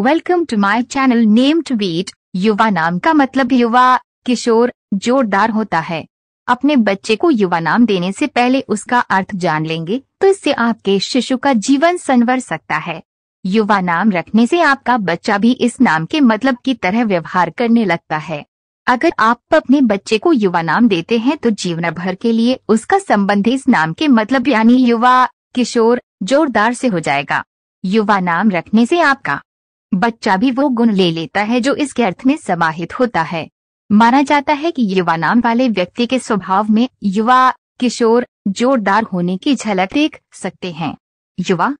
welcome to my channel name to beat युवा नाम का मतलब युवा किशोर जोरदार होता है अपने बच्चे को युवा नाम देने से पहले उसका अर्थ जान लेंगे तो इससे आपके शिशु का जीवन संवर सकता है युवा नाम रखने से आपका बच्चा भी इस नाम के मतलब की तरह व्यवहार करने लगता है अगर आप अपने बच्चे को युवा नाम देते हैं तो जीवन भर के लिए उसका संबंध इस नाम के मतलब यानी युवा किशोर जोरदार से हो जाएगा युवा नाम रखने से आपका बच्चा भी वो गुण ले लेता है जो इसके अर्थ में समाहित होता है माना जाता है कि युवा नाम वाले व्यक्ति के स्वभाव में युवा किशोर जोरदार होने की झलक देख सकते हैं युवा